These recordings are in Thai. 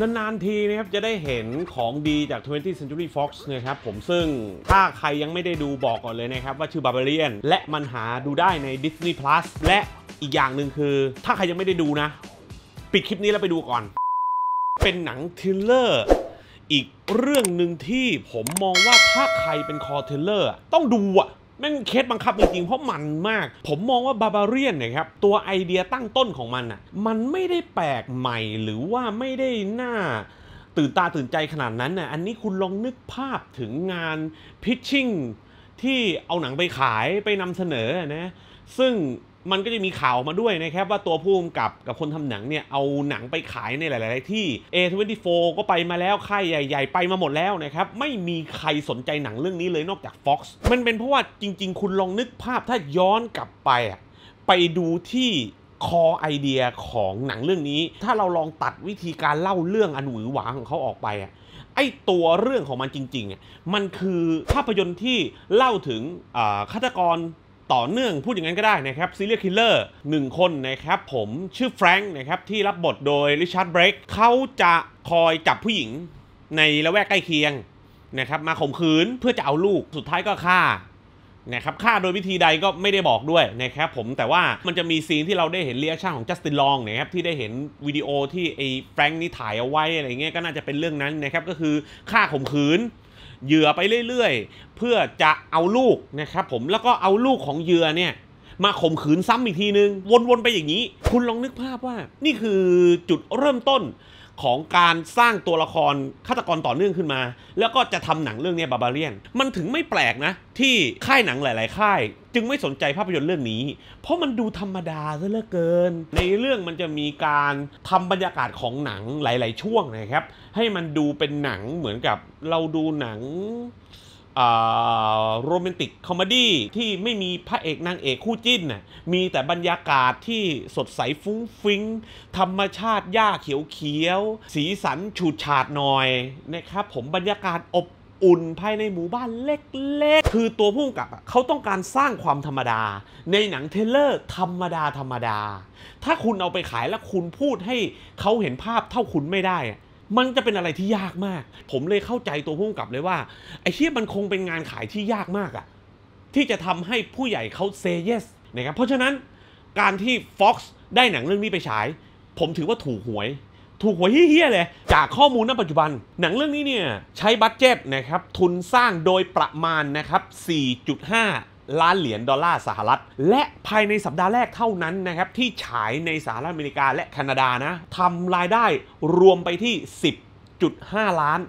นานๆทีนะครับ จะได้เห็นของดีจาก 20th Century Fox นะครับ ผมซึ่งถ้าใครยังไม่ได้ดูบอกก่อนเลยนะครับ ว่าชื่อบา b a r i a n และมันหาดูได้ใน Disney Plus และอีกอย่างหนึ่งคือ ถ้าใครยังไม่ได้ดูนะ ปิดคลิปนี้แล้วไปดูก่อน เป็นหนังทิลเลอร์ อีกเรื่องหนึ่งที่ผมมองว่าถ้าใครเป็นคอเทเลอร์ต้องดูอะแม่งเคสบังคับจริงๆ เพราะมันมาก ผมมองว่าบาบาเรียนเนี่ยครับ ตัวไอเดียตั้งต้นของมันอ่ะมันไม่ได้แปลกใหม่หรือว่าไม่ได้น่าตื่นตาตื่นใจขนาดนั้นน่ะอันนี้คุณลองนึกภาพถึงงานพิชชิ่งที่เอาหนังไปขายไปนำเสนอนะซึ่งมันก็จะมีข่าวมาด้วยนะครับ ว่าตัวผู้กำกับกับคนทำหนังเนี่ย เอาหนังไปขายในหลายๆ ที่ A24 ก็ไปมาแล้วค่ายใหญ่ๆ ไปมาหมดแล้วนะครับ ไม่มีใครสนใจหนังเรื่องนี้เลยนอกจาก Fox มันเป็นเพราะว่าจริงๆ คุณลองนึกภาพ ถ้าย้อนกลับไปอะไปดูที่คอไอเดียของหนังเรื่องนี้ ถ้าเราลองตัดวิธีการเล่าเรื่องอันหวือหวาของเขาออกไปอ่ะไอตัวเรื่องของมันจริงๆอ่ะมันคือภาพยนตร์ที่เล่าถึงฆาตกรต่อเนื่องพูดอย่างนั้นก็ได้นะครับ ซีเรียลคิลเลอร์หนึ่งคนนะครับผมชื่อแฟรงค์นะครับ ที่รับบทโดยริชาร์ดเบรกเขาจะคอยจับผู้หญิงในละแวกใกล้เคียงนะครับ มาข่มขืน เพื่อจะเอาลูกสุดท้ายก็ฆ่านะครับฆ่าโดยวิธีใดก็ไม่ได้บอกด้วยนะครับผมแต่ว่ามันจะมีซีนที่เราได้เห็นเรียกช่างของจัสตินลองนะครับ ที่ได้เห็นวิดีโอที่ไอ้แฟรงค์นี่ถ่ายเอาไว้อะไรเงี้ยก็น่าจะเป็นเรื่องนั้นนะครับก็คือฆ่าข่มขืนเหยื่อไปเรื่อยๆ เพื่อจะเอาลูกนะครับผมแล้วก็เอาลูกของเหยื่อเนี่ย มาข่มขืนซ้ำอีกทีนึง วนๆไปอย่างนี้ คุณลองนึกภาพว่านี่คือจุดเริ่มต้นของการสร้างตัวละครฆาตกรต่อเนื่องขึ้นมา แล้วก็จะทำหนังเรื่องนี้บาบาเลียน มันถึงไม่แปลกนะที่ค่ายหนังหลายๆค่ายจึงไม่สนใจภาพยนตร์เรื่องนี้ เพราะมันดูธรรมดาซะเหลือเกินในเรื่องมันจะมีการทำบรรยากาศของหนังหลายๆช่วงนะครับ ให้มันดูเป็นหนังเหมือนกับเราดูหนังโรแมนติกคอมเมดี้ที่ไม่มีพระเอกนางเอกคู่จิ้นน่ะมีแต่บรรยากาศที่สดใสฟุ้งฟิ้ง ธรรมชาติหญ้าเขียวๆสีสันฉูดฉาดหน่อย นะครับ ผมบรรยากาศอบอุ่นภายในหมู่บ้านเล็กๆ คือตัวผู้กกับเขาต้องการสร้างความธรรมดา ในหนังเทเลอร์ธรรมดาธรรมดา ถ้าคุณเอาไปขายแล้วคุณพูดให้เขาเห็นภาพเท่าคุณไม่ได้มันจะเป็นอะไรที่ยากมาก ผมเลยเข้าใจตัวผู้กำกับเลยว่า ไอ้เชี่ยมันคงเป็นงานขายที่ยากมากอะที่จะทำให้ผู้ใหญ่เขาเซเยสนะครับเพราะฉะนั้นการที่ Fox ได้หนังเรื่องนี้ไปฉายผมถือว่าถูกหวย ถูกหวยเฮี้ยเลย จากข้อมูลณปัจจุบัน หนังเรื่องนี้เนี่ย ใช้บัตเจ็ตนะครับทุนสร้างโดยประมาณนะครับ4.5ล้านเหรียญดอลลาร์สหรัฐ และภายในสัปดาห์แรกเท่านั้นนะครับที่ฉายในสหรัฐอเมริกาและแคนาดานะทำรายได้รวมไปที่ 10.5 ล้าน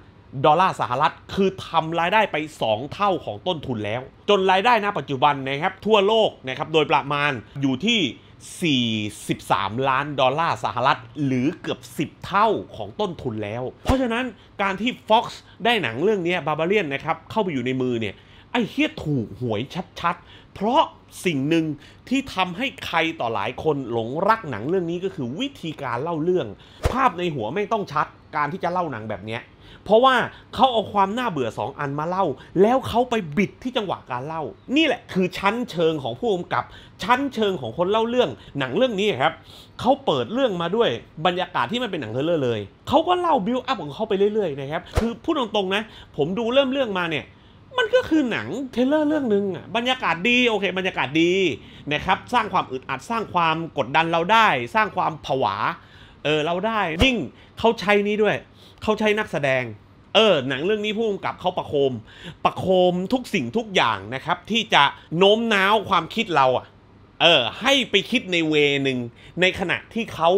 ดอลลาร์สหรัฐ คือทำรายได้ไป 2 เท่าของต้นทุนแล้ว จนรายได้ณปัจจุบันนะครับทั่วโลกนะครับโดยประมาณอยู่ที่ 43 ล้านดอลลาร์สหรัฐ หรือเกือบ 10 เท่าของต้นทุนแล้ว เพราะฉะนั้นการที่ Fox ได้หนังเรื่องนี้บาบาเลียนนะครับเข้าไปอยู่ในมือเนี่ยไอ้เฮี้ยถูกหวยชัดๆ เพราะสิ่งหนึ่งที่ทำให้ใครต่อหลายคนหลงรักหนังเรื่องนี้ก็คือวิธีการเล่าเรื่อง ภาพในหัวไม่ต้องชัดการที่จะเล่าหนังแบบนี้ เพราะว่าเขาเอาความน่าเบื่อสองอันมาเล่า แล้วเขาไปบิดที่จังหวะการเล่า นี่แหละ คือชั้นเชิงของผู้กำกับชั้นเชิงของคนเล่าเรื่อง หนังเรื่องนี้ครับเขาเปิดเรื่องมาด้วยบรรยากาศที่มันเป็นหนังเฮเลอร์เลยเขาก็เล่าบิวอัพของเขาไปเรื่อยๆ นะครับ คือพูดตรงๆนะผมดูเริ่มเรื่องมาเนี่ยมันก็คือหนังเทเลอร์เรื่องหนึ่งอ่ะ บรรยากาศดีโอเค บรรยากาศดีนะครับ สร้างความอึดอัดสร้างความกดดันเราได้ สร้างความผวาเออเราได้ยิ่งเขาใช้นี้ด้วย เขาใช้นักแสดง เออหนังเรื่องนี้พุ่มกับเขาประโคม ประโคมทุกสิ่งทุกอย่างนะครับ ที่จะ โน้มน้าวความคิดเราอ่ะ เออให้ไปคิดในเวนึง ในขณะที่เขา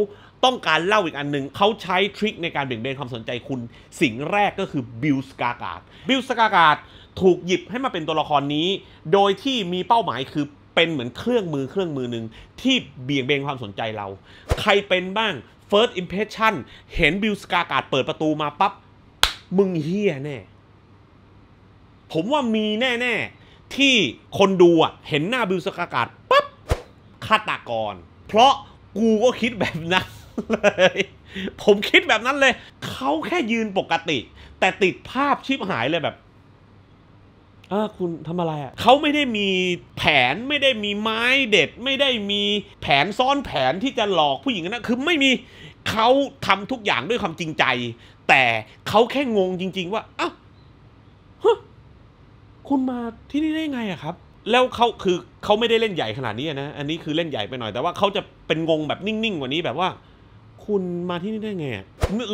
ต้องการเล่าอีกอันหนึ่งเขาใช้ทริคในการเบี่ยงเบนความสนใจคุณ สิ่งแรกก็คือบิลสกากาดบิลสกากาดถูกหยิบให้มาเป็นตัวละครนี้ โดยที่มีเป้าหมายคือเป็นเหมือนเครื่องมือเครื่องมือหนึ่ง ที่เบี่ยงเบนความสนใจเรา ใครเป็นบ้าง first impression เห็นบิลสกากาดเปิดประตูมาปับ๊บ มึงเฮียแน่ ผมว่ามีแน่ๆ ที่คนดูอะเห็นหน้าบิลสกากาดปับ๊บฆาตากร เพราะกูก็คิดแบบนั้นเลย ผมคิดแบบนั้นเลย เขาแค่ยืนปกติ แต่ติดภาพชิบหายเลยแบบอ่าคุณทำอะไรอ่ะเขาไม่ได้มีแผนไม่ได้มีไม้เด็ด ไม่ได้มีแผน ซ้อนแผนที่จะหลอกผู้หญิงนะคือไม่มีเขาทำทุกอย่างด้วยความจริงใจ แต่เขาแค่งงจริงๆ ว่าอ้าวคุณมาที่นี่ได้ไงอ่ะครับ แล้วเขาคือเขาไม่ได้เล่นใหญ่ขนาดนี้นะอันนี้คือเล่นใหญ่ไปหน่อยแต่ว่าเขาจะเป็นงงแบบนิ่งๆกว่านี้แบบว่า คุณมาที่นี่ได้ไง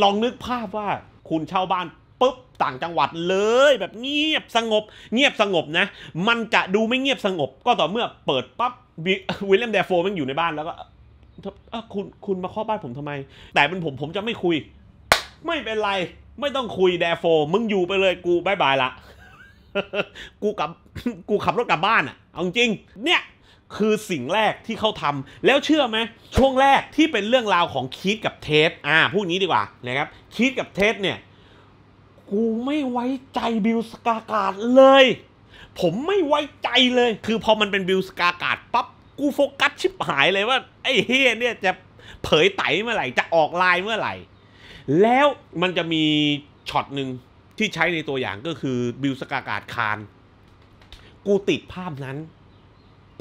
ลองนึกภาพว่าคุณเช่าบ้านปุ๊บ ต่างจังหวัดเลยแบบเงียบสงบ เงียบสงบนะ มันจะดูไม่เงียบสงบ ก็ต่อเมื่อเปิดปั๊บวิลเลียมเดฟโฟมันอยู่ในบ้านแล้วก็คุณคุณมาเคาะบ้านผมทำไม แต่เป็นผมผมจะไม่คุย ไม่เป็นไรไม่ต้องคุยเดฟโฟมึงอยู่ไปเลยกูบายบายละกูกับกูขับรถกลับบ้านอ่ะเอาจริงเนี่ยคือสิ่งแรกที่เขาทำ แล้วเชื่อไหมช่วงแรกที่เป็นเรื่องราวของคีตกับเทส อ่าพูดงี้ดีกว่านะครับคีตกับเทสเนี่ยกูไม่ไว้ใจบิลสกากาดเลย ผมไม่ไว้ใจเลย คือพอมันเป็นบิลสกากาดปั๊บ กูโฟกัสชิบหายเลยว่า ไอ้เฮียเนี่ยจะเผยไตเมื่อไหร่ จะออกลายเมื่อไหร่ แล้วมันจะมีช็อตหนึ่งที่ใช้ในตัวอย่างก็คือบิลสกากาดคานกูติดภาพนั้น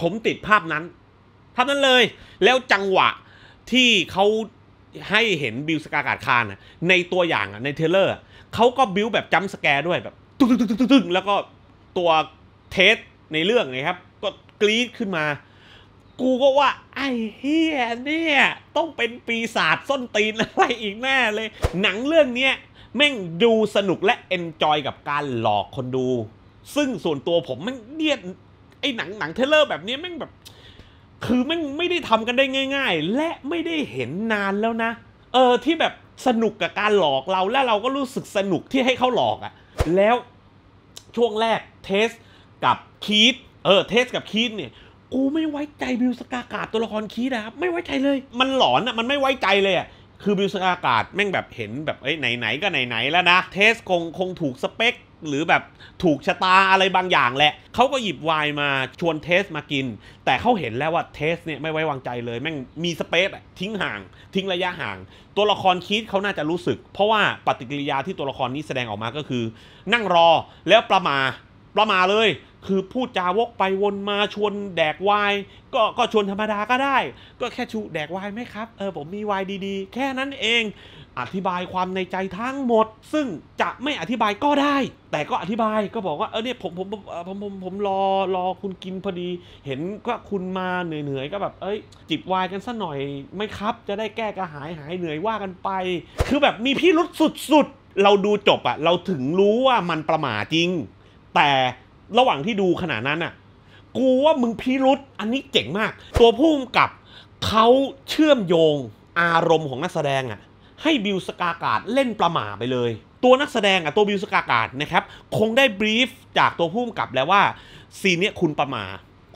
ผมติดภาพนั้นภาพนั้นเลย แล้วจังหวะที่เขาให้เห็นบิลสกากาดคานในตัวอย่างในเทเลอร์เขาก็บิวแบบจัมสแกร์ด้วยแบบตึ้งๆๆๆๆ แล้วก็ตัวเทสในเรื่องนะครับ ก็กรี๊ดขึ้นมา กูก็ว่า ไอ้เฮียเนี่ย ต้องเป็นปีศาจส้นตีนอะไรอีกแน่เลย หนังเรื่องเนี้ย แม่งดูสนุกและเอนจอยกับการหลอกคนดู ซึ่งส่วนตัวผมแม่งเนี่ยไอ้หนังหนังเทเลอร์แบบนี้แม่งแบบ คือแม่งไม่ได้ทำกันได้ง่ายๆ และไม่ได้เห็นนานแล้วนะ เออที่แบบสนุกกับการหลอกเราและเราก็รู้สึกสนุกที่ให้เขาหลอกอะ่ะ แล้วช่วงแรกเทสกับคีตเออเทสกับคีตเนี่ยกูไม่ไว้ใจบิลสกากาดตัวละครคีตนะครับ ไม่ไว้ใจเลย มันหลอนอะ่ะมันไม่ไว้ใจเลยอะ่ะคือบิลสกากาดแม่งแบบเห็นแบบเอ้ยไหน ๆ ก็ไหน ๆ แล้วนะเทสคงคงถูกสเปคหรือแบบถูกชะตาอะไรบางอย่างแหละเขาก็หยิบไวน์มาชวนเทสมากิน แต่เขาเห็นแล้วว่าเทสเนี่ยไม่ไว้วางใจเลยแม่งมีสเปซทิ้งห่าง ทิ้งระยะห่าง ตัวละครคิดเขาน่าจะรู้สึก เพราะว่าปฏิกิริยาที่ตัวละครนี้แสดงออกมาก็คือ นั่งรอแล้วประมาประมาเลยคือพูดจาวกไปวนมาชวนแดกวายก็ก็ชวนธรรมดาก็ได้ ก็แค่ชูแดกวายไหมครับเออผมมีวายดีๆ แค่นั้นเอง อธิบายความในใจทั้งหมดซึ่งจะไม่อธิบายก็ได้ แต่ก็อธิบายก็บอกว่าเออเนี่ยผมผมผมผมผมรอรอคุณกินพอดี เห็นว่าคุณมาเหนื่อยๆก็แบบเอ้ยจิบวายกันสัหน่อยไหมครับ จะได้แก้กระหายหายเหนื่อยว่ากันไป คือแบบมีพี่รุดสุดๆ เราดูจบอะเราถึงรู้ว่ามันประมาาจริง แต่ระหว่างที่ดูขนาดนั้นอ่ะกูว่ามึงพิรุษอันนี้เจ๋งมาก ตัวผู้กำกับเขาเชื่อมโยงอารมณ์ของนักแสดงอ่ะให้บิวสกาการ์ดเล่นประหม่าไปเลย ตัวนักแสดงอ่ะตัวบิวสกาการ์ดนะครับคงได้บรีฟจากตัวผู้กำกับแล้วว่าซีนเนี้ยคุณประหม่า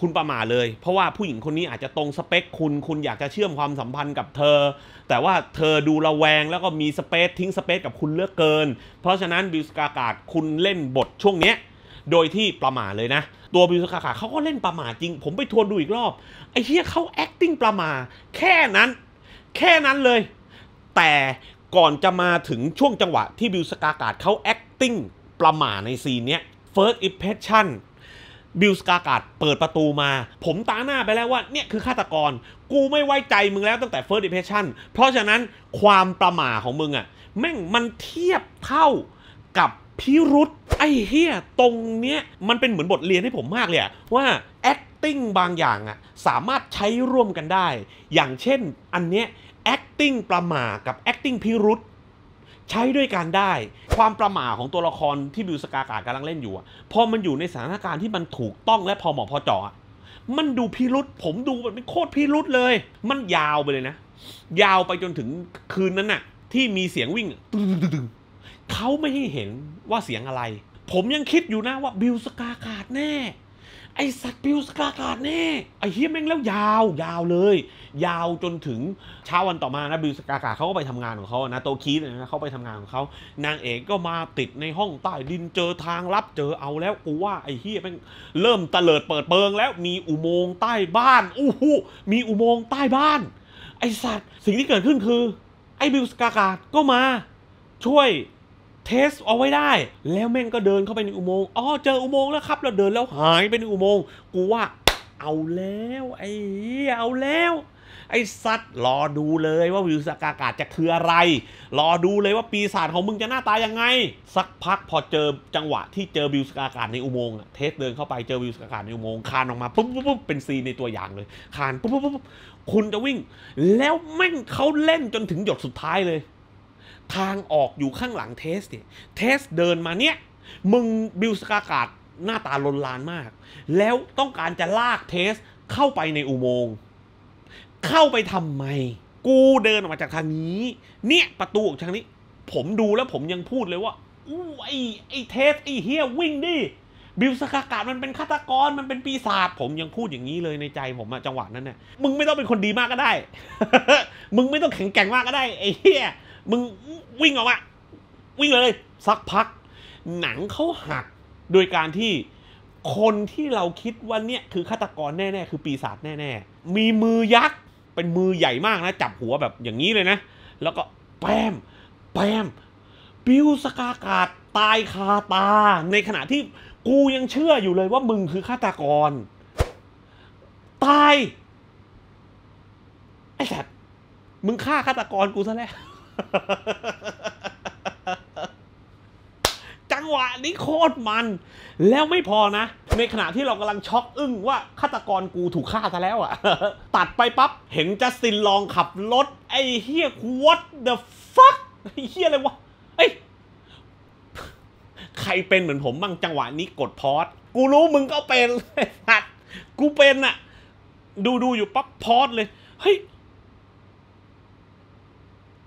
คุณประมาเลย เพราะว่าผู้หญิงคนนี้อาจจะตรงสเปค คุณคุณอยากจะเชื่อมความสัมพันธ์กับเธอ แต่ว่าเธอดูระแวงแล้วก็มีสเปซทิ้งสเปซกับคุณเลือกเกิน เพราะฉะนั้นบิวสกากาดคุณเล่นบทช่วงเนี้ยโดยที่ประมาทเลยนะตัวบิวสคาขาเขาก็เล่นประมาทจริง ผมไปทวนดูอีกรอบ ไอ้เฮียเขา acting ประมาทแค่นั้น แค่นั้นเลย แต่ก่อนจะมาถึงช่วงจังหวะ ที่บิวสกากาดเขา acting ประมาทในซีนเนี้ย first impression บิลสกาการ์ดเปิดประตูมา ผมตาหน้าไปแล้วว่า เนี่ยคือฆาตกรกูไม่ไว้ใจมึงแล้วตั้งแต่ first impression เพราะฉะนั้นความประมาของมึงอ่ะแม่งมันเทียบเท่ากับพิรุษไอ้เฮียตรงเนี้ยมันเป็นเหมือนบทเรียนให้ผมมากเลย ว่า acting บางอย่างอะสามารถใช้ร่วมกันได้ อย่างเช่น อันเนี้ย acting ประหม่ากับ acting พิรุษใช้ด้วยการได้ ความประหม่าของตัวละครที่บิวสกากากำลังเล่นอยู่อพอมันอยู่ในสถานการณ์ที่มันถูกต้องและพอเหมาะพอเจาะมันดูพิรุษผมดูมันเป็นโคตรพิรุษเลย มันยาวไปเลยนะ ยาวไปจนถึงคืนนั้นน่ะ ที่มีเสียงวิ่งเขาไม่ให้เห็นว่าเสียงอะไร ผมยังคิดอยู่นะว่าบิลสกาขาดแน่ ไอสัตว์บิลสกาขาดแน่ ไอเฮียแม่งแล้วยาวยาวเลย ยาวจนถึงเช้าวันต่อมานะบิลสกาขาดเขาก็ไปทำงานของเขานะโตคีสนะเขาไปทำงานของเขา นางเอกก็มาติดในห้องใต้ดินเจอทางลับ เจอเอาแล้วกูว่าไอเฮียแม่งเริ่มตะเลิดเปิดเปิงแล้วมีอุโมงค์ใต้บ้าน อู้หู มีอุโมงค์ใต้บ้าน ไอสัตว์สิ่งที่เกิดขึ้นคือ ไอบิลสกาขาดก็มา ช่วยเทสเอาไว้ได้แล้วแม่งก็เดินเข้าไปในอุโมงค์อ๋อเจออุโมงค์แล้วครับเราเดินแล้วหายไปในอุโมงค์กูว่าเอาแล้ว ไอ้เอาแล้ว ไอ้สัตว์รอดูเลยว่าวิวสกากาศจะคืออะไร รอดูเลยว่าปีศาจของมึงจะหน้าตายังไง สักพักพอเจอจังหวะที่เจอวิวสกากาศในอุโมงค์เทสเดินเข้าไปเจอวิวสกากาศในอุโมงค์คานออกมาปุ๊บปุ๊บเป็นซีในตัวอย่างเลยคานปุ๊บปุ๊บคุณจะวิ่ง แล้วแม่งเขาเล่นจนถึงหยดสุดท้ายเลยทางออกอยู่ข้างหลังเทสเนี่ย เทสเดินมาเนี่ย มึงบิลสกากาดหน้าตาลนลานมาก แล้วต้องการจะลากเทสเข้าไปในอุโมงค์ เข้าไปทำไม กูเดินออกมาจากทางนี้ เนี่ยประตูออกทางนี้ ผมดูแล้วผมยังพูดเลยว่าอู้ไอ้ไอ้เทสไอ้เฮียวิ่งดิ บิลสกากาดมันเป็นฆาตกรมันเป็นปีศาจผมยังพูดอย่างนี้เลยในใจผมอะจังหวะนั้นเนี่ยมึงไม่ต้องเป็นคนดีมากก็ได้ มึงไม่ต้องแข็งแกร่งมากก็ได้ไอ้เฮียมึง วิ่งออกมา วิ่งเลย สักพัก หนังเขาหักโดยการที่คนที่เราคิดว่าเนี่ยคือฆาตกรแน่ๆ คือปีศาจแน่ๆ มีมือยักษ์ เป็นมือใหญ่มากนะ จับหัวแบบอย่างนี้เลยนะ แล้วก็แปมแปมปิวสกากาดตายคาตา ในขณะที่กูยังเชื่ออยู่เลยว่ามึงคือฆาตกร ตาย ไอ้แสบมึงฆ่าฆาตกรกูซะแล้วจังหวะนี้โคตรมันแล้วไม่พอนะ ในขณะที่เรากำลังช็อกอึ้งว่า ฆาตกรกูถูกฆ่าซะแล้วอะ ตัดไปปั๊บเห็นจัสตินลองขับรถ ไอ้เฮีย what the fuck ไอ้เฮียอะไรวะไอ้ใครเป็นเหมือนผมบ้างจังหวะนี้กดพอสกูรู้มึงก็เป็นสัตว์กูเป็นอะ ดูดูอยู่ปั๊บพอสเลยเฮ้ย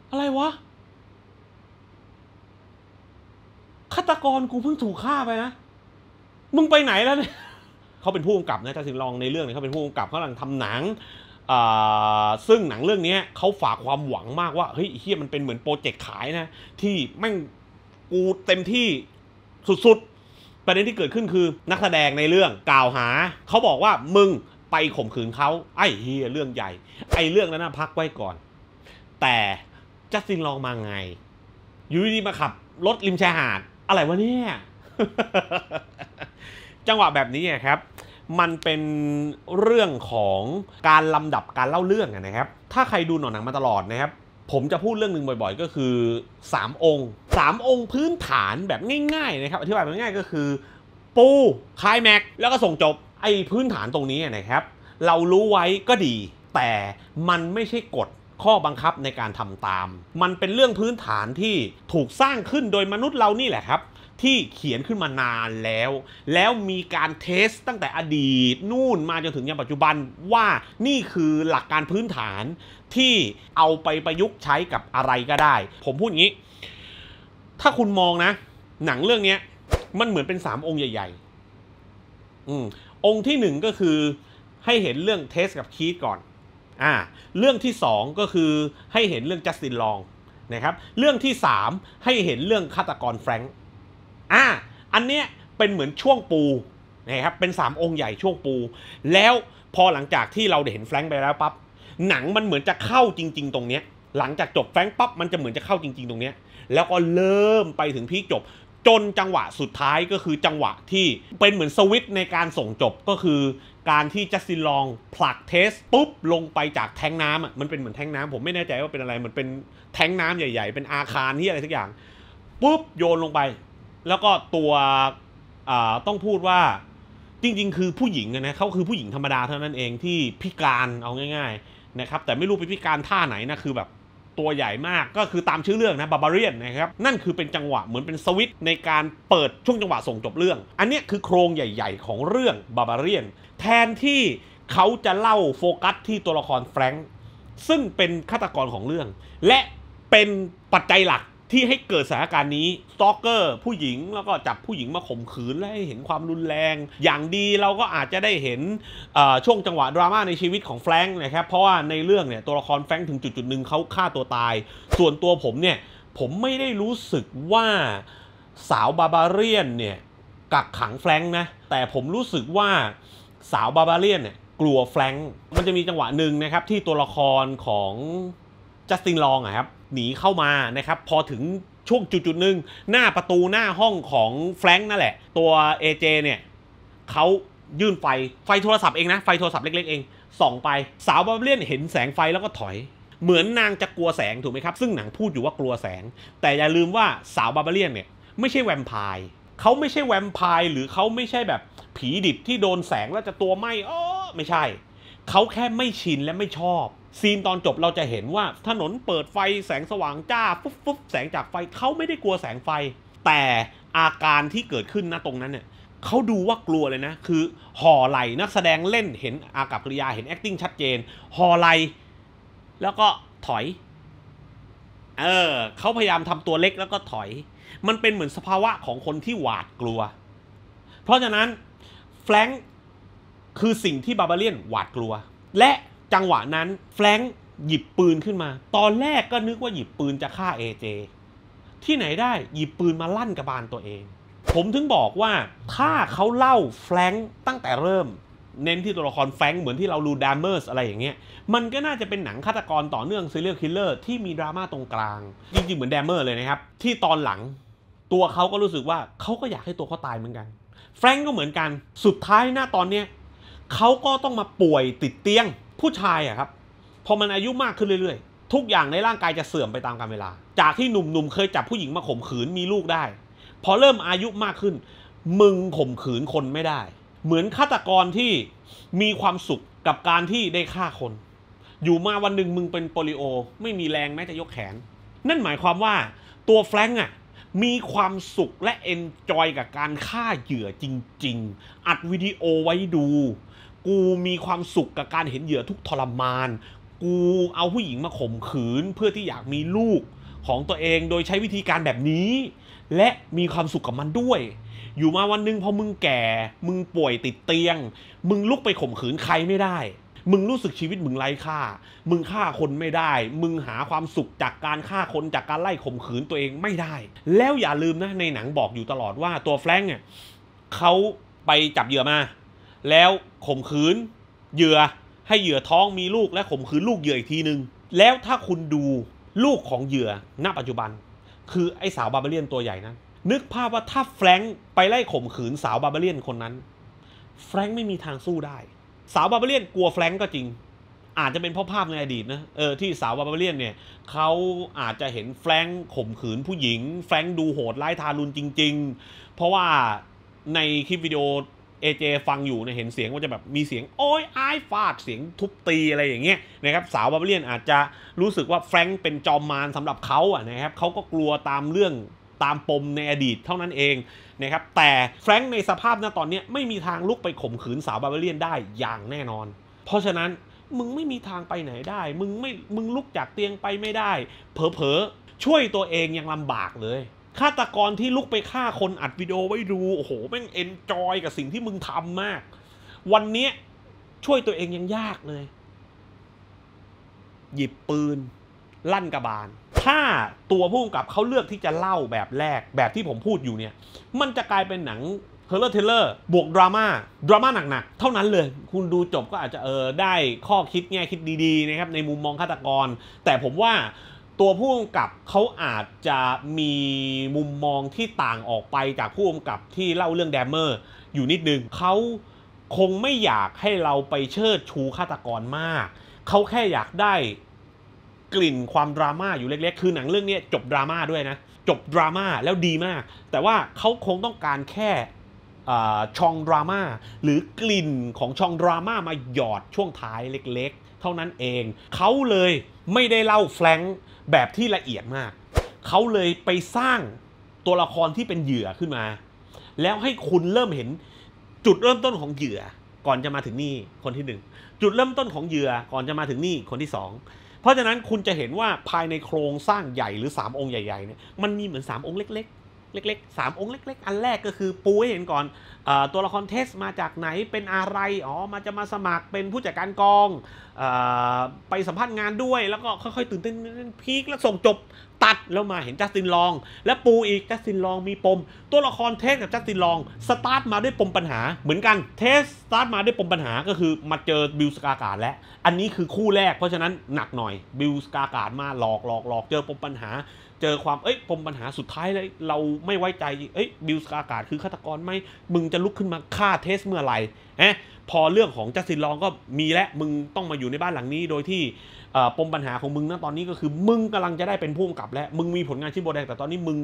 อะไรวะฆาตกรกูเพิ่งถูกฆ่าไปนะ มึงไปไหนแล้วเนี่ยเขาเป็นผู้กำกับนะจ้าสิงลองในเรื่องเนี่ยเขาเป็นผู้กำกับเขากำลังทำหนังซึ่งหนังเรื่องนี้เขาฝากความหวังมากว่าเฮ้ยเฮียมันเป็นเหมือนโปรเจกต์ขายนะ ที่แม่งกูเต็มที่สุด ๆ ประเด็นที่เกิดขึ้นคือ นักแสดงในเรื่องกล่าวหาเขาบอกว่ามึงไปข่มขืนเขาไอ้เฮียเรื่องใหญ่ ไอ้เรื่องนั้นนะพักไว้ก่อน แต่จัสตินลองมาไง อยู่ดีมาขับรถริมชายหาด อะไรวะเนี่ย จังหวะแบบนี้นครับ มันเป็นเรื่องของการลำดับการเล่าเรื่องนะครับ ถ้าใครดูหนังมาตลอดนะครับ ผมจะพูดเรื่องหนึ่งบ่อยๆ ก็คือ 3 องค์3องค์พื้นฐานแบบง่ายๆนะครับอธิบายง่ายก็คือ ปูคายแม็กแล้วก็ส่งจบ ไอ้พื้นฐานตรงนี้นะครับ เรารู้ไว้ก็ดี แต่มันไม่ใช่กฎข้อบังคับในการทำตาม มันเป็นเรื่องพื้นฐานที่ถูกสร้างขึ้นโดยมนุษย์เรานี่แหละครับ ที่เขียนขึ้นมานานแล้ว แล้วมีการเทสตั้งแต่อดีตนู่นมาจนถึงยังปัจจุบันว่านี่คือหลักการพื้นฐานที่เอาไปประยุกต์ใช้กับอะไรก็ได้ ผมพูดงี้ ถ้าคุณมองนะ หนังเรื่องนี้มันเหมือนเป็นสามองค์ใหญ่ๆอืมองค์ที่หนึ่งก็คือให้เห็นเรื่องเทสกับคีตก่อน่าเรื่องที่2ก็คือให้เห็นเรื่องจัสตินลองนะครับเรื่องที่ 3 ให้เห็นเรื่องฆาตกรแฟรงค์อ่าอันเนี้ยเป็นเหมือนช่วงปูนะครับเป็น 3 องค์ใหญ่ช่วงปู แล้วพอหลังจากที่เราได้เห็นแฟรงค์ไปแล้วปับ๊บหนังมันเหมือนจะเข้าจริงๆตรงเนี้ยหลังจากจบแฟรงค์ปั๊บมันจะเหมือนจะเข้าจริงๆตรงเนี้ย แล้วก็เริ่มไปถึงพีคจบจนจังหวะสุดท้ายก็คือจังหวะที่เป็นเหมือนสวิตในการส่งจบก็คือการที่จัสซินลองผลักเทสปุ๊บลงไปจากแทงน้ำอ่ะมันเป็นเหมือนแทงน้ำผมไม่แน่ใจว่าเป็นอะไรมันเป็นแทงน้ำใหญ่ๆ เป็นอาคารที่อะไรสักอย่าง ปุ๊บโยนลงไป แล้วก็ตัวต้องพูดว่าจริงๆ คือผู้หญิงนะเขาคือผู้หญิงธรรมดาเท่านั้นเองที่พิการเอาง่ายๆนะครับแต่ไม่รู้ไปพิการท่าไหนนะคือแบบตัวใหญ่มากก็คือตามชื่อเรื่องนะบาบาเรียนนะครับนั่นคือเป็นจังหวะเหมือนเป็นสวิตในการเปิดช่วงจังหวะส่งจบเรื่อง อันนี้คือโครงใหญ่ ๆ ของเรื่องบาบาเรียนแทนที่เขาจะเล่าโฟกัสที่ตัวละครแฟรงค์ซึ่งเป็นฆาตกรของเรื่อง และเป็นปัจจัยหลักที่ให้เกิดสถานการณ์นี้สตอกเกอร์ ผู้หญิง แล้วก็จับผู้หญิงมาข่มขืนและให้เห็นความรุนแรง อย่างดีเราก็อาจจะได้เห็นช่วงจังหวะดราม่าในชีวิตของแฟรงค์นะครับเพราะว่าในเรื่องเนี่ยตัวละครแฟรงค์ถึงจุดจุดหนึ่งเขาฆ่าตัวตาย ส่วนตัวผมเนี่ย ผมไม่ได้รู้สึกว่าสาวบาบาเรียนเนี่ย กักขังแฟรงค์นะแต่ผมรู้สึกว่าสาวบาบาเรียนเนี่ยกลัวแฟรงค์มันจะมีจังหวะหนึ่งนะครับ ที่ตัวละครของจัสตินลองอะครับหนีเข้ามานะครับ พอถึงช่วงจุดๆหนึ่งหน้าประตูหน้าห้องของแฟรงค์นั่นแหละ ตัวเอเจเนี่ยเขายื่นไฟ ไฟโทรศัพท์เองนะ ไฟโทรศัพท์เล็ก ๆ เองส่องไปสาวบาเบเลียนเห็นแสงไฟแล้วก็ถอย เหมือนนางจะกลัวแสง ถูกไหมครับ ซึ่งหนังพูดอยู่ว่ากลัวแสง แต่อย่าลืมว่าสาวบาเลียนเนี่ยไม่ใช่แวมไพร์เขาไม่ใช่แวมไพร์หรือเขาไม่ใช่แบบผีดิบที่โดนแสงแล้วจะตัวไหมอ๋อไม่ใช่เขาแค่ไม่ชินและไม่ชอบซีนตอนจบเราจะเห็นว่าถนนเปิดไฟแสงสว่างจ้าฟุ๊บฟุ๊บแสงจากไฟเขาไม่ได้กลัวแสงไฟ แต่อาการที่เกิดขึ้นนะตรงนั้นเนี่ยเขาดูว่ากลัวเลยนะ คือ ห่อไหลนักแสดงเล่นเห็นอากับกริยาเห็น acting ชัดเจน ห่อไหล แล้วก็ถอย เออเขาพยายามทำตัวเล็กแล้วก็ถอย มันเป็นเหมือนสภาวะของคนที่หวาดกลัว เพราะฉะนั้นแฟลงคคือสิ่งที่บาบาเลียนหวาดกลัว และจังหวะนั้นแฟรงค์หยิบปืนขึ้นมา ตอนแรกก็นึกว่าหยิบปืนจะฆ่าเอเจที่ไหนได้หยิบปืนมาลั่นกระบาลตัวเอง ผมถึงบอกว่าถ้าเขาเล่าแฟรงค์ตั้งแต่เริ่ม เน้นที่ตัวละครแฟรงค์เหมือนที่เรารูดามเมอร์สอะไรอย่างเงี้ย มันก็น่าจะเป็นหนังฆาตกรต่อเนื่องซีเรียลคิลเลอร์ที่มีดราม่าตรงกลาง จริงๆ เหมือนดามเมอร์เลยนะครับ ที่ตอนหลังตัวเขาก็รู้สึกว่าเขาก็อยากให้ตัวเขาตายเหมือนกันแฟรงค์ก็เหมือนกันสุดท้ายหน้าตอนเนี้ยเขาก็ต้องมาป่วยติดเตียงผู้ชายอะครับพอมันอายุมากขึ้นเรื่อย ๆ ทุกอย่างในร่างกายจะเสื่อมไปตามกาลเวลา จากที่หนุ่มๆเคยจับผู้หญิงมาข่มขืนมีลูกได้พอเริ่มอายุมากขึ้น มึงข่มขืนคนไม่ได้ เหมือนฆาตกรที่มีความสุขกับการที่ได้ฆ่าคน อยู่มาวันหนึ่งมึงเป็นโปลิโอไม่มีแรงแม้จะยกแขนนั่นหมายความว่าตัวแฟรงก์อะมีความสุขและเอนจอยกับการฆ่าเหยื่อจริง ๆ อัดวิดีโอไว้ดูกูมีความสุขกับการเห็นเหยื่อทุกทรมาน กูเอาผู้หญิงมาข่มขืน เพื่อที่อยากมีลูกของตัวเองโดยใช้วิธีการแบบนี้ และมีความสุขกับมันด้วย อยู่มาวันนึงพอมึงแก่มึงป่วยติดเตียง มึงลุกไปข่มขืนใครไม่ได้ มึงรู้สึกชีวิตมึงไร้ค่ามึงฆ่าคนไม่ได้ มึงหาความสุขจากการฆ่าคนจากการไล่ข่มขืนตัวเองไม่ได้ แล้วอย่าลืมนะในหนังบอกอยู่ตลอดว่าตัวแฟรงก์เนี่ยเขาไปจับเหยื่อมาแล้วข่มขืนเหยื่อให้เหยื่อท้องมีลูกและข่มขืนลูกเหยื่ออีกทีหนึง แล้วถ้าคุณดูลูกของเหยื่อณ ปัจจุบัน คือไอ้สาวบาบาเลียนตัวใหญ่นั้น นึกภาพว่าถ้าแฟรงค์ไปไล่ข่มขืนสาวบาบาเลียนคนนั้นแฟรงค์ไม่มีทางสู้ได้ สาวบาบาเลียนกลัวแฟรงค์ก็จริง อาจจะเป็นเพราะภาพในอดีตนะเออที่สาวบาบาเลียนเนี่ยเขาอาจจะเห็นแฟรงค์ข่มขืนผู้หญิง แฟรงค์ดูโหดร้ายทารุณจริง ๆ เพราะว่าในคลิปวิดีโอเอเจฟังอยู่เนี่ยเห็นเสียงว่าจะแบบมีเสียงโอ้ยอายฟาดเสียงทุบตีอะไรอย่างเงี้ยนะครับสาวบาเบเลียนอาจจะรู้สึกว่าแฟรงค์เป็นจอมมารสำหรับเขาอ่ะนะครับเขาก็กลัวตามเรื่องตามปมในอดีตเท่านั้นเองนะครับแต่แฟรงค์ในสภาพณตอนนี้ไม่มีทางลุกไปข่มขืนสาวบาเบเลียนได้อย่างแน่นอน เพราะฉะนั้นมึงไม่มีทางไปไหนได้ มึงไม่มึงลุกจากเตียงไปไม่ได้เผลอๆ ช่วยตัวเองยังลำบากเลยฆาตกรที่ลุกไปฆ่าคนอัดวิดีโอไว้ดูโอ้โหแม่งเอนจอย กับสิ่งที่มึงทำมาก วันนี้ช่วยตัวเองยังยากเลย หยิบปืน ลั่นกระบาลถ้าตัวผู้กำกับเขาเลือกที่จะเล่าแบบแรกแบบที่ผมพูดอยู่เนี่ย มันจะกลายเป็นหนังเฮอร์เลอร์เทเลอร์ บวกดราม่าดราม่าหนักๆเท่านั้นเลย คุณดูจบก็อาจจะเออได้ ข้อคิดแง่คิดดี ๆนะครับ ในมุมมองฆาตกร แต่ผมว่าตัวผู้กำกับเขาอาจจะมีมุมมองที่ต่างออกไปจากผู้กำกับที่เล่าเรื่องแดมเมอร์อยู่นิดนึงเขาคงไม่อยากให้เราไปเชิดชูฆาตกรมาก เขาแค่อยากได้กลิ่นความดราม่าอยู่เล็ก ๆ คือหนังเรื่องนี้จบดราม่าด้วยนะ จบดราม่าแล้วดีมาก แต่ว่าเขาคงต้องการแค่ช่องดราม่าหรือกลิ่นของช่องดราม่ามาหยอดช่วงท้ายเล็กๆเท่านั้นเอง เขาเลยไม่ได้เล่าแฟลงแบบที่ละเอียดมาก เขาเลยไปสร้างตัวละครที่เป็นเหยื่อขึ้นมา แล้วให้คุณเริ่มเห็นจุดเริ่มต้นของเหยื่อก่อนจะมาถึงนี่คนที่หนึ่งจุดเริ่มต้นของเหยื่อก่อนจะมาถึงนี่คนที่สอง เพราะฉะนั้นคุณจะเห็นว่าภายในโครงสร้างใหญ่หรือ3องค์ใหญ่ๆเนี่ย มันมีเหมือน 3 องค์เล็กเล็กๆสามองค์เล็ก ๆ อันแรกก็คือปูให้เห็นก่อนอตัวละครเทสมาจากไหน เป็นอะไร อ๋อมาจะมาสมัครเป็นผู้จัดการกองอไปสัมภาษณ์งานด้วย แล้วก็ค่อยๆตื่นเต้น พีค แล้วส่งจบ ตัด แล้วมาเห็นจัสตินลอง และปูอีก จัสตินลองมีปม ตัวละครเทสกับจัสตินลอง สตาร์ทมาด้วยปมปัญหา เหมือนกัน เทสสตาร์ทมาด้วยปมปัญหาก็คือมาเจอบิลสกาการและ อันนี้คือคู่แรก เพราะฉะนั้นหนักหน่อย บิลสกาการมาหลอกหลอกหลอกเจอปมปัญหาเจอความ เอ้ยปมปัญหาสุดท้ายเลยเราไม่ไว้ใจ เอ้ยบิลส์อากาศคือฆาตกรไหมมึงจะลุกขึ้นมาฆ่าเทสเมื่อไหร่เอ๊ะพอเรื่องของจัสตินลองก็มีและมึงต้องมาอยู่ในบ้านหลังนี้ โดยที่ปมปัญหาของมึงนะตอนนี้ก็คือมึงกำลังจะได้เป็นผู้กำกับและมึงมีผลงานชิ้นโบแดงแต่ตอนนี้มึง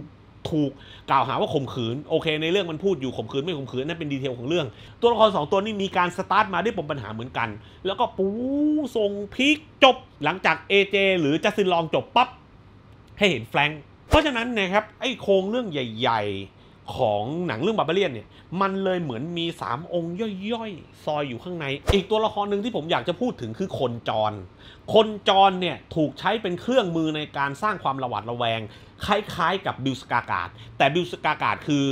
ถูกกล่าวหาว่าข่มขืนโอเค ในเรื่องมันพูดอยู่ข่มขืนไม่ข่มขืนนั่นเป็นดีเทลของเรื่อง ตัวละครสองตัวนี้มีการสตาร์ทมาด้วยปมปัญหาเหมือนกัน แล้วก็ปูทรงพิกจบหลังจากเอเจหรือจัสตินลองจบปับ๊บให้เห็นแฟรงเพราะฉะนั้นนะครับไอ้โครงเรื่องใหญ่ๆของหนังเรื่องบาบาเลียนเนี่ยมันเลยเหมือนมี 3 องค์ย่อยๆ ซอยอยู่ข้างใน อีกตัวละครหนึ่งที่ผมอยากจะพูดถึงคือคนจร คนจรเนี่ยถูกใช้เป็นเครื่องมือในการสร้างความระหวัดระแวง คล้ายๆกับบิลสกากาดแต่บิลสกากาดคือ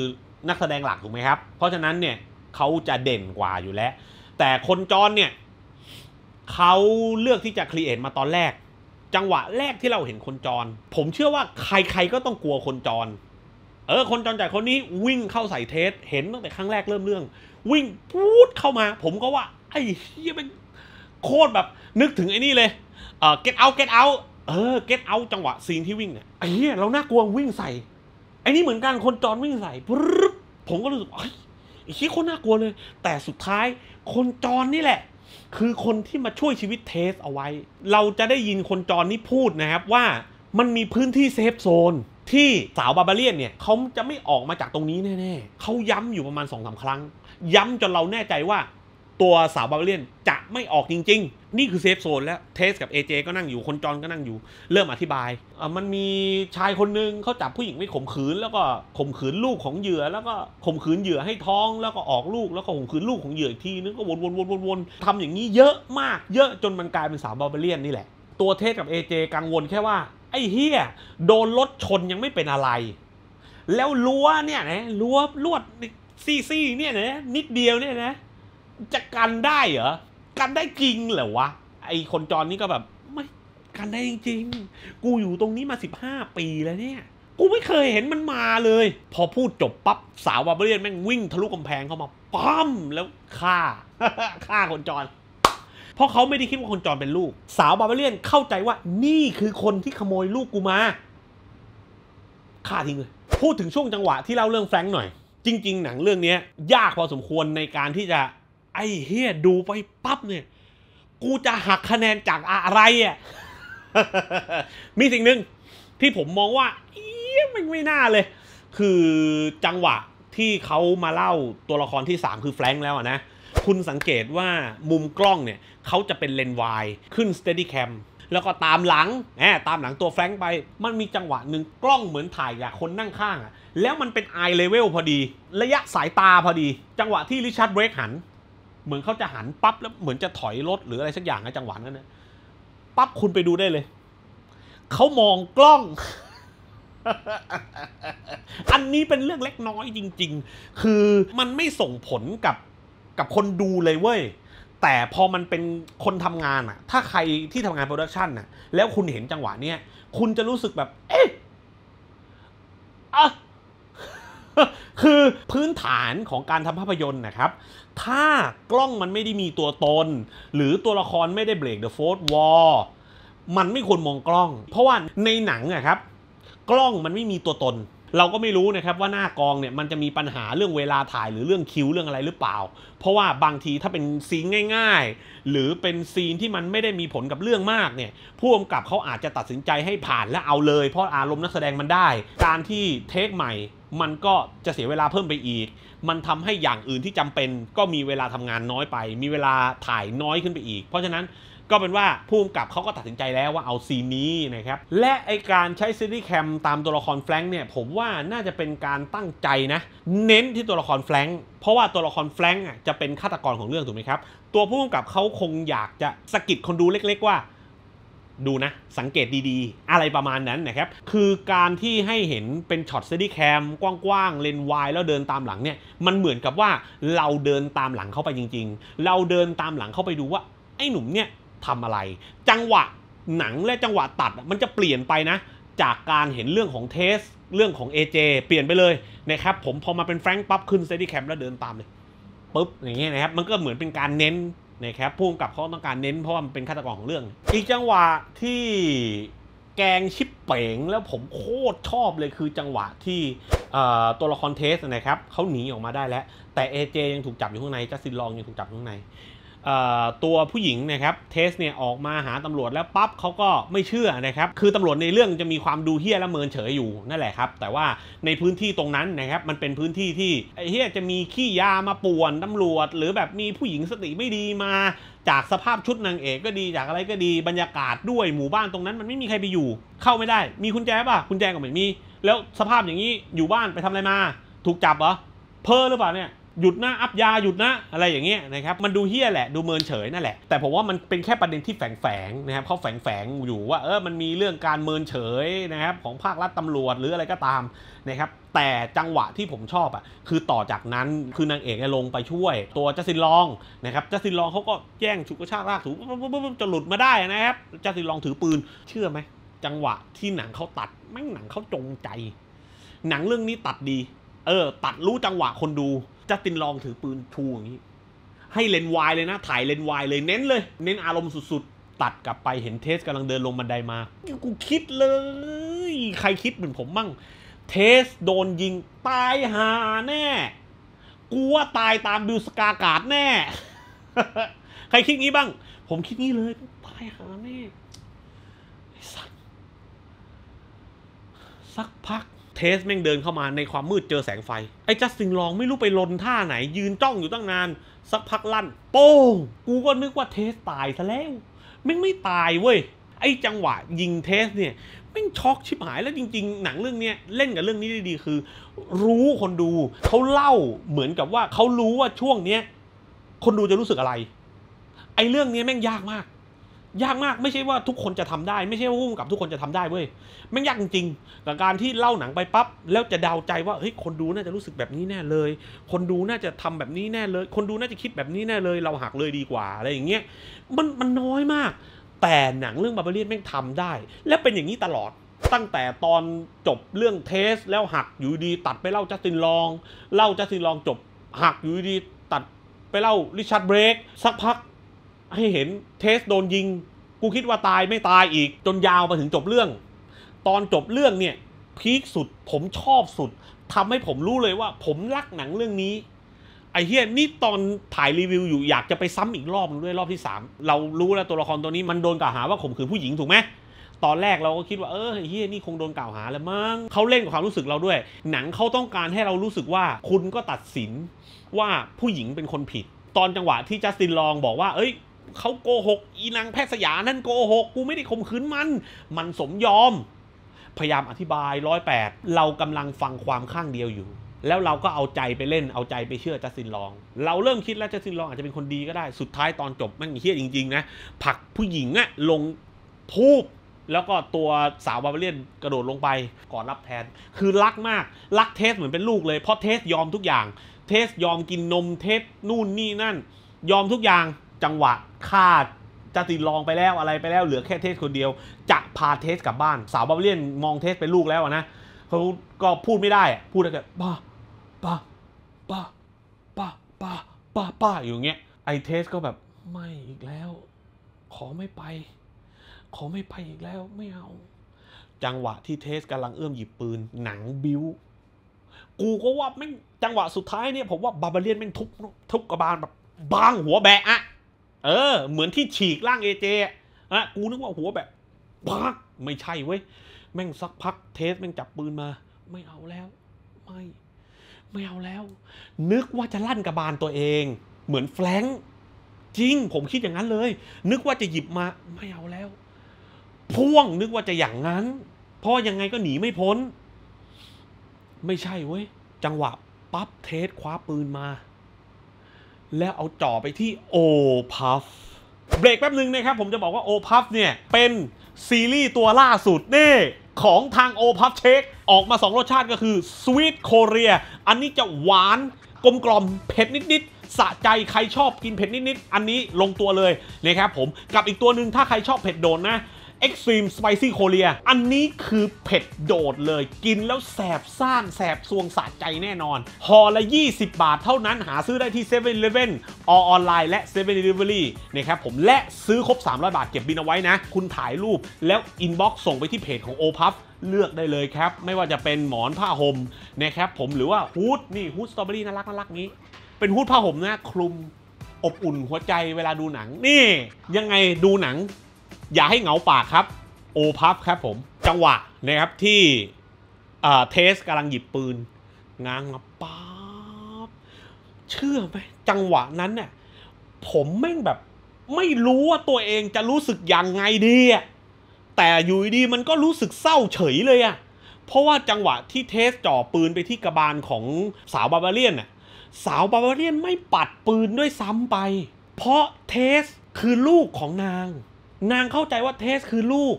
นักแสดงหลักถูกไหมครับ เพราะฉะนั้นเนี่ยเขาจะเด่นกว่าอยู่แล้ว แต่คนจรเนี่ยเขาเลือกที่จะครีเอทมาตอนแรกจังหวะแรกที่เราเห็นคนจร ผมเชื่อว่าใครๆก็ต้องกลัวคนจรเออ คนจรจากคนนี้วิ่งเข้าใส่เทส เห็นตั้งแต่ครั้งแรกเริ่มเรื่อง วิ่งพูดเข้ามา ผมก็ว่า ไอ้เฮียเป็นโคตรแบบนึกถึงไอ้นี่เลย เออ get out get out เออ get out จังหวะซีนที่วิ่งเนี่ย ไอ้เฮียเราน่ากลัววิ่งใส่ ไอ้นี่เหมือนกันคนจรวิ่งใส่ปุ๊บ ผมก็รู้สึกไอ้เฮียคนน่ากลัวเลย แต่สุดท้าย คนจรนี่แหละคือคนที่มาช่วยชีวิตเทสเอาไว้ เราจะได้ยินคนจอนี้พูดนะครับว่ามันมีพื้นที่เซฟโซนที่สาวบาบาเลียนเนี่ยเขาจะไม่ออกมาจากตรงนี้แน่ๆเขาย้ำอยู่ประมาณสองสาครั้ง ย้ำจนเราแน่ใจว่าตัวสาวบาบาเลียนจะไม่ออกจริงๆนี่คือเซฟโซนแล้วเทสกับ AJ ก็นั่งอยู่คนจอนก็นั่งอยู่ เริ่มอธิบาย มันมีชายคนหนึ่งเขาจับผู้หญิงไม่ข่มขืน แล้วก็ข่มขืนลูกของเหยื่อแล้วก็ข่มขืนเหยื่อให้ท้องแล้วก็ออกลูกแล้วก็ข่มขืนลูกของเหยื่ออีกทีนึงก็วนวนวนวนวนทำอย่างนี้เยอะมากเยอะจนมันกลายเป็นสามบาเบเลียน นี่แหละตัวเทสกับ AJ กังวลแค่ว่าไอ้เฮียโดนรถชนยังไม่เป็นอะไรแล้วรั้วเนี่ยนะรั้วลวดซี่ซี่เนี่ยนะนิดเดียวเนี่ยนะจะกันได้เหรอกันได้จริงเหรอวะ ไอคนจรนี่ก็แบบ ไม่ กันได้จริงกูอยู่ตรงนี้มา 15 ปีแล้วเนี่ย กูไม่เคยเห็นมันมาเลย พอพูดจบปั๊บสาวบาเบเรียนแม่งวิ่งทะลุกำแพงเข้ามาปั๊มแล้วฆ่าฆ่าคนจร เพราะเขาไม่ได้คิดว่าคนจรเป็นลูกสาวบาเบเรียนเข้าใจว่านี่คือคนที่ขโมยลูกกูมาฆ่าทิ้งเลยพูดถึงช่วงจังหวะที่เล่าเรื่องแฟรงค์หน่อย จริง ๆ หนังเรื่องนี้ยากพอสมควรในการที่จะไอ้เฮียดูไป ปั๊บ เนี่ย กูจะหักคะแนนจากอะไรอ่ะ มีสิ่งหนึ่งที่ผมมองว่าเอ๊ะมันไม่น่าเลย คือจังหวะที่เขามาเล่าตัวละครที่ 3 คือแฟรงค์แล้วนะ คุณสังเกตว่ามุมกล้องเนี่ยเขาจะเป็นเลนส์วาย ขึ้นสเตดี้แคมแล้วก็ตามหลังแหมตามหลังตัวแฟรงค์ไป มันมีจังหวะหนึ่งกล้องเหมือนถ่ายจากคนนั่งข้างอะแล้วมันเป็นไอเลเวลพอดี ระยะสายตาพอดี จังหวะที่ริชาร์ดเบรกหันเหมือนเขาจะหันปั๊บ แล้วเหมือนจะถอยรถหรืออะไรสักอย่างนะจังหวะนั้นนะปั๊บคุณไปดูได้เลย เขามองกล้อง อันนี้เป็นเรื่องเล็กน้อยจริงๆ คือมันไม่ส่งผลกับ กับคนดูเลยเว้ย แต่พอมันเป็นคนทำงานอะถ้าใครที่ทำงานโปรดักชันอะแล้วคุณเห็นจังหวะเนี้ยคุณจะรู้สึกแบบ เอ๊ะอ่ะคือพื้นฐานของการทำภาพยนตร์นะครับ ถ้ากล้องมันไม่ได้มีตัวตน หรือตัวละครไม่ได้เบรกเดอะโฟร์วอลมันไม่ควรมองกล้อง เพราะว่าในหนังนะครับกล้องมันไม่มีตัวตน เราก็ไม่รู้นะครับว่าหน้ากองเนี่ยมันจะมีปัญหาเรื่องเวลาถ่ายหรือเรื่องคิวเรื่องอะไรหรือเปล่า เพราะว่าบางทีถ้าเป็นซีนง่ายๆ หรือเป็นซีนที่มันไม่ได้มีผลกับเรื่องมากเนี่ย ผู้กำกับเขาอาจจะตัดสินใจให้ผ่านและเอาเลย เพราะอารมณ์นักแสดงมันได้ การที่เทคใหม่มันก็จะเสียเวลาเพิ่มไปอีก มันทำให้อย่างอื่นที่จำเป็นก็มีเวลาทำงานน้อยไป มีเวลาถ่ายน้อยขึ้นไปอีก เพราะฉะนั้นก็เป็นว่าภูมิกับเขาก็ตัดสินใจแล้วว่าเอาซีนนี้นะครับ และไอการใช้ซีรีส์แคมตามตัวละครแฟรงค์เนี่ยผมว่าน่าจะเป็นการตั้งใจนะเน้นที่ตัวละครแฟรงค์เพราะว่าตัวละครแฟรงค์อ่ะจะเป็นฆาตกรของเรื่องถูกไหมครับตัวผู้กำกับเขาคงอยากจะสะกิดคนดูเล็กๆว่าดูนะ สังเกตดีๆ อะไรประมาณนั้นนะครับคือการที่ให้เห็นเป็นช็อตเซดี้แคมกว้างๆเลนวายแล้วเดินตามหลังเนี่ยมันเหมือนกับว่าเราเดินตามหลังเข้าไปจริงๆ เราเดินตามหลังเข้าไปดูว่า ไอ้หนุ่มเนี่ยทำอะไร จังหวะหนังและจังหวะตัด มันจะเปลี่ยนไปนะ จากการเห็นเรื่องของเทส เรื่องของ AJ เปลี่ยนไปเลยนะครับผมพอมาเป็นแฟรงค์ปั๊บขึ้นเซดี้แคมแล้วเดินตามเลยปุ๊บอย่างเงี้ยนะครับมันก็เหมือนเป็นการเน้นนะครับพุ่งกับเขาต้องการเน้นเพราะมันเป็นฆาตกรของเรื่อง อีกจังหวะที่แกงชิปเป๋ง แล้วผมโคตรชอบเลยคือจังหวะที่ตัวละครเทสนะครับเขาหนีออกมาได้แล้ว แต่เอเจยังถูกจับอยู่ข้างในจัสซินลองยังถูกจับอยู่ข้างในตัวผู้หญิง นะครับ เทสเนี่ย ออกมาหาตำรวจแล้วปั๊บเขาก็ไม่เชื่อนะครับ คือตำรวจในเรื่องจะมีความดูเฮี้ยและเมินเฉยอยู่นั่นแหละครับ แต่ว่าในพื้นที่ตรงนั้นนะครับ มันเป็นพื้นที่ที่ไอ้เฮี้ยจะมีขี้ยามาป่วนตำรวจ หรือแบบมีผู้หญิงสติไม่ดีมาจากสภาพชุดนางเอกก็ดีจากอะไรก็ดีบรรยากาศด้วยหมู่บ้านตรงนั้น มันไม่มีใครไปอยู่ เข้าไม่ได้ มีคุณแจป่ะคุณแจก็ไม่มี แล้วสภาพอย่างนี้อยู่บ้านไปทำอะไรมา ถูกจับเหรอเพ้อหรือเปล่าเนี่ยหยุดนะอัพยา หยุดนะอะไรอย่างเงี้ยนะครับ มันดูเฮี้ยแหละ ดูเมินเฉยนั่นแหละ แต่ผมว่ามันเป็นแค่ประเด็นที่แฝงๆนะครับเขาแฝงๆอยู่ว่าเออมันมีเรื่องการเมินเฉยนะครับของภาครัฐตำรวจหรืออะไรก็ตามนะครับแต่จังหวะที่ผมชอบอ่ะคือต่อจากนั้นคือนางเอกลงไปช่วย ตัวจัสินลองนะครับจัสินลองเขาก็แย่งฉุกกระชากลากถูจะหลุดมาได้นะครับจัสินลองถือปืน เชื่อไหมจังหวะที่หนังเขาตัดไม่หนังเขาจงใจ หนังเรื่องนี้ตัดดีเออตัดรู้จังหวะคนดูจัตินลองถือปืนทูอย่างนี้ ให้เลนวายเลยนะ ถ่ายเลนวายเลยเน้นเลย เน้นอารมณ์สุดๆตัดกลับไปเห็นเทสกำลังเดินลงบันไดมา กูคิดเลย ใครคิดเหมือนผมมั่งเทสโดนยิงตายหาแน่กูว่าตายตามบิวสกากาดแน่ใครคิดงี้บ้าง ผมคิดงี้เลยตายหาแน่สักสักพักทสแม่งเดินเข้ามาในความมืดเจอแสงไฟ ไอ้จัสตินลองไม่รู้ไปลนท่าไหนยืนจ้องอยู่ตั้งนาน สักพักลั่น โป้งกูก็นึกว่าเทสตายซะแล้วแม่งไม่ตายเว้ย ไอ้จังหวะ ยิงเทสเนี่ย แม่งช็อกชิบหายแล้วจริงๆ หนังเรื่องนี้เล่นกับเรื่องนี้ได้ดีคือ รู้คนดู เขาเล่าเหมือนกับว่าเขารู้ว่าช่วงเนี้ย คนดูจะรู้สึกอะไร ไอ้เรื่องนี้แม่งยากมากยากมากไม่ใช่ว่าทุกคนจะทำได้ไม่ใช่ว่าพุ่มกับทุกคนจะทำได้เว้ยแม่งยากจริง ๆ กับการที่เล่าหนังไปปั๊บแล้วจะเดาใจว่าเฮ้ยคนดูน่าจะรู้สึกแบบนี้แน่เลย คนดูน่าจะทำแบบนี้แน่เลย คนดูน่าจะคิดแบบนี้แน่เลย เราหักเลยดีกว่าอะไรอย่างเงี้ยมันมันน้อยมาก แต่หนังเรื่องบาบาเลียนแม่งทำได้ และเป็นอย่างนี้ตลอดตั้งแต่ตอนจบเรื่องเทส แล้วหักอยู่ดีตัดไปเล่าจัสตินลองเล่าจัสตินลองจบหักอยู่ดีตัดไปเล่าริชาร์ดเบรกสักพักให้เห็นเทสโดนยิง กูคิดว่าตายไม่ตายอีกจนยาวมาถึงจบเรื่อง ตอนจบเรื่องเนี่ย พีคสุดผมชอบสุด ทำให้ผมรู้เลยว่าผมรักหนังเรื่องนี้ไอ้เฮียนี่ตอนถ่ายรีวิวอยู่อยากจะไปซ้ำอีกรอบด้วยรอบที่ 3 เรารู้แล้วตัวละครตัวนี้มันโดนกล่าวหาว่าข่มขืนผู้หญิงถูกไหม ตอนแรกเราก็คิดว่าเออเฮียนี่คงโดนกล่าวหาแล้วมั้งเขาเล่นกับความรู้สึกเราด้วย หนังเขาต้องการให้เรารู้สึกว่าคุณก็ตัดสินว่าผู้หญิงเป็นคนผิด ตอนจังหวะที่จัสตินลองบอกว่าเอ้ยเขาโกหกอีนางแพทย์สยานั่นโกหก กูไม่ได้ข่มขืนมัน มันสมยอม พยายามอธิบายร้อยแปดเรากำลังฟังความข้างเดียวอยู่ แล้วเราก็เอาใจไปเล่นเอาใจไปเชื่อจัสตินลอง เราเริ่มคิดแล้วจัสตินลองอาจจะเป็นคนดีก็ได้สุดท้ายตอนจบมันเฮี้ยจริง ๆ นะ ผักผู้หญิงอะลง ทูบแล้วก็ตัวสาวบาเบเลียนกระโดดลงไปก่อนรับแทน คือรักมากรักเทสเหมือนเป็นลูกเลยเพราะเทสยอมทุกอย่าง เทสยอมกินนมเทสนู่นนี่นั่น ยอมทุกอย่างจังหวะฆ่าจะติดลองไปแล้วอะไรไปแล้วเหลือแค่เทสคนเดียวจะพาเทสกลับบ้านสาวบาเลียนมองเทสเป็นลูกแล้วนะเขาก็พูดไม่ได้พูดได้แต่ป้าป้าป้าป้าป้าป้าป้าอยู่เงี้ย ไอเทสก็แบบไม่อีกแล้ว ขอไม่ไป ขอไม่ไปอีกแล้วไม่เอา จังหวะที่เทสกำลังเอื้อมหยิบปืนหนังบิ้วกูก็ว่าแม่งจังหวะสุดท้ายเนี่ยผมว่าบาบาเลียนแม่งทุบทุบกระบาลแบบบางหัวแบะอะเออเหมือนที่ฉีกร่างเอเจอะกูนึกว่าหัวแบบพักไม่ใช่ เว้ย แม่งสักพัก เทสแม่งจับปืนมา ไม่เอาแล้ว ไม่ไม่เอาแล้ว นึกว่าจะลั่นกระบาลตัวเอง เหมือนแฟลงจริง ผมคิดอย่างนั้นเลย นึกว่าจะหยิบมา ไม่เอาแล้ว พ่วงนึกว่าจะอย่างนั้นพ่อยังไงก็หนีไม่พ้น ไม่ใช่ เว้ย จังหวะปั๊บเทสคว้าปืนมาแล้วเอาจ่อไปที่โอพัฟ เบรกแป๊บหนึ่งนะครับผมจะบอกว่าโอพัฟเนี่ย เป็นซีรีส์ตัวล่าสุดนี่ของทางโอพัฟเชค ออกมา 2 รสชาติก็คือสวีทโคเรียอันนี้จะหวานกลมกล่อมเผ็ดนิดๆสะใจใครชอบกินเผ็ดนิดๆอันนี้ลงตัวเลยนะครับผม กับอีกตัวหนึ่งถ้าใครชอบเผ็ดโดนนะ Extreme Spicy Korea อันนี้คือเผ็ดโดดเลยกินแล้วแสบซ่านแสบซวงสาใจแน่นอนห่อละ 20 บาทเท่านั้น หาซื้อได้ที่7 e เ e ่ e ออนไลน์และ7 e เ e ่ Delivery นะครับผมและซื้อครบ 300 บาท เก็บบินเอาไว้นะ คุณถ่ายรูปแล้วอินบ็อกซ์ส่งไปที่เพจของ o p u f เลือกได้เลยครับ ไม่ว่าจะเป็นหมอนผ้าห่มนะครับผมหรือว่าฮูดนี่ฮูดสตรอเบอรี่น่ารักน่ารักนี้ เป็นฮูดผ้าห่มนะ คลุมอบอุ่นหัวใจเวลาดูหนัง นี่ยังไงดูหนังอย่าให้เหงาปากครับ โอพับครับผม จังหวะนะครับที่เทสกำลังหยิบปืนง้างมาป๊าบเชื่อไหมจังหวะนั้นเนี่ยผมแม่งแบบไม่รู้ว่าตัวเองจะรู้สึกยังไงดีอะแต่อยู่ดีมันก็รู้สึกเศร้าเฉยเลยอะเพราะว่าจังหวะที่เทสจ่อปืนไปที่กระบาลของสาวบาบาเลียนน่ะสาวบาบาเลียนไม่ปัดปืนด้วยซ้ำไป เพราะเทสคือลูกของนางนางเข้าใจว่าเทสคือลูก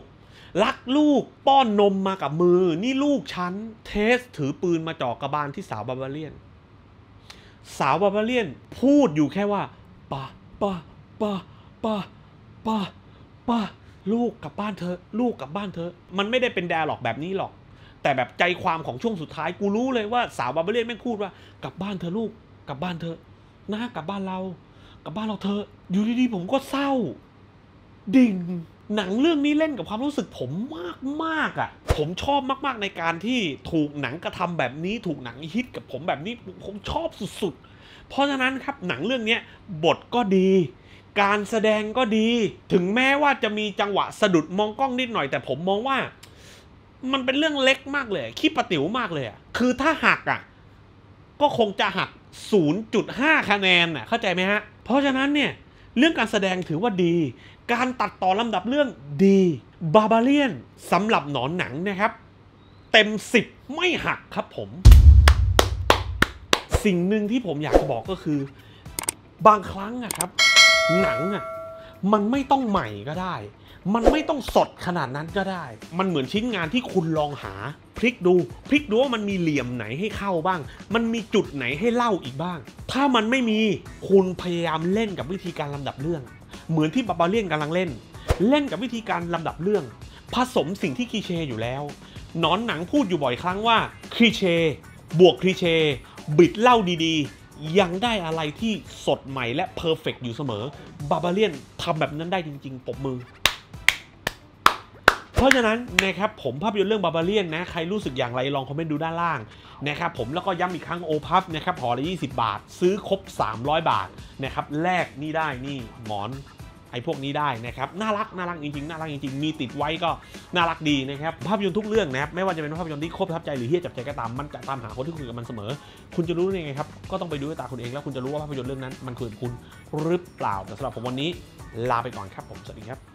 รักลูกป้อนนมมากับมือ นี่ลูกฉันเทสถือปืนมาจ่อกระบาลที่สาวบาบาเลียน สาวบาบาเลียนพูดอยู่แค่ว่าป้าป้าป้าป้าป้าป้าลูกกลับบ้านเธอ ลูกกลับบ้านเธอ มันไม่ได้เป็นแดร์หรอกแบบนี้หรอก แต่แบบใจความของช่วงสุดท้ายกูรู้เลยว่าสาวบาบาเลียนแม่งพูดว่ากลับบ้านเธอลูกกลับบ้านเธอ นะกลับบ้านเรากลับบ้านเราเธออยู่ดีๆ ผมก็เศร้าดิ่งหนังเรื่องนี้เล่นกับความรู้สึกผมมากมากอ่ะผมชอบมาก ๆ ในการที่ถูกหนังกระทำแบบนี้ถูกหนังฮิตกับผมแบบนี้ ผมชอบสุด ๆ เพราะฉะนั้นครับ หนังเรื่องนี้บทก็ดี การแสดงก็ดี ถึงแม้ว่าจะมีจังหวะสะดุดมองกล้องนิดหน่อยแต่ผมมองว่ามันเป็นเรื่องเล็กมากเลยขี้ปะติ๋วมากเลยคือถ้าหักอ่ะก็คงจะหัก 0.5 คะแนนน่ะเข้าใจไหมฮะเพราะฉะนั้นเนี่ยเรื่องการแสดงถือว่าดีการตัดต่อลำดับเรื่องดีบาบาเลียนสำหรับหนอนหนังนะครับ เต็มสิบไม่หักครับผมสิ่งหนึ่งที่ผมอยากจะบอกก็คือ บางครั้งอะครับหนังอะมันไม่ต้องใหม่ก็ได้ มันไม่ต้องสดขนาดนั้นก็ได้ มันเหมือนชิ้นงานที่คุณลองหาพลิกดูพลิกดูว่ามันมีเหลี่ยมไหนให้เข้าบ้าง มันมีจุดไหนให้เล่าอีกบ้าง ถ้ามันไม่มีคุณพยายามเล่นกับวิธีการลำดับเรื่องเหมือนที่บาบาเลียนกำลังเล่น เล่นกับวิธีการลำดับเรื่อง ผสมสิ่งที่คีเชอยู่แล้วนอนหนังพูดอยู่บ่อยครั้งว่าคีเชบวกคีเชบิดเล่าดีๆ ยังได้อะไรที่สดใหม่และเพอร์เฟกอยู่เสมอ บาบาเลียนทำแบบนั้นได้จริง ๆ ปบมือ เพราะฉะนั้นนะครับผมภาพยนตร์เรื่องบาบาเลียนนะใครรู้สึกอย่างไรลองคอมเมนต์ดูด้านล่างนะครับผมแล้วก็ย้ำอีกครั้งโอพัฟนะครับห่อละ20 บาทซื้อครบ 300 บาทนะครับแลกนี่ได้นี่หมอนไอ้พวกนี้ได้นะครับน่ารักน่ารักจริงๆน่ารักจริงๆมีติดไว้ก็น่ารักดีนะครับภาพยนตร์ทุกเรื่องนะครับไม่ว่าจะเป็นภาพยนตร์ที่โคตรประทับใจหรือเฮี้ยจับใจก็ตามมันจะตามหาคนที่คุยกับมันเสมอ คุณจะรู้ได้ไงครับก็ต้องไปดูด้วยตาคุณเองแล้ว คุณจะรู้ว่าภาพยนตร์เรื่องนั้นมันคุยกับคุณหรือเปล่า แต่สำหรับผมวันนี้ลาไปก่อนครับผมสวัสดีครับ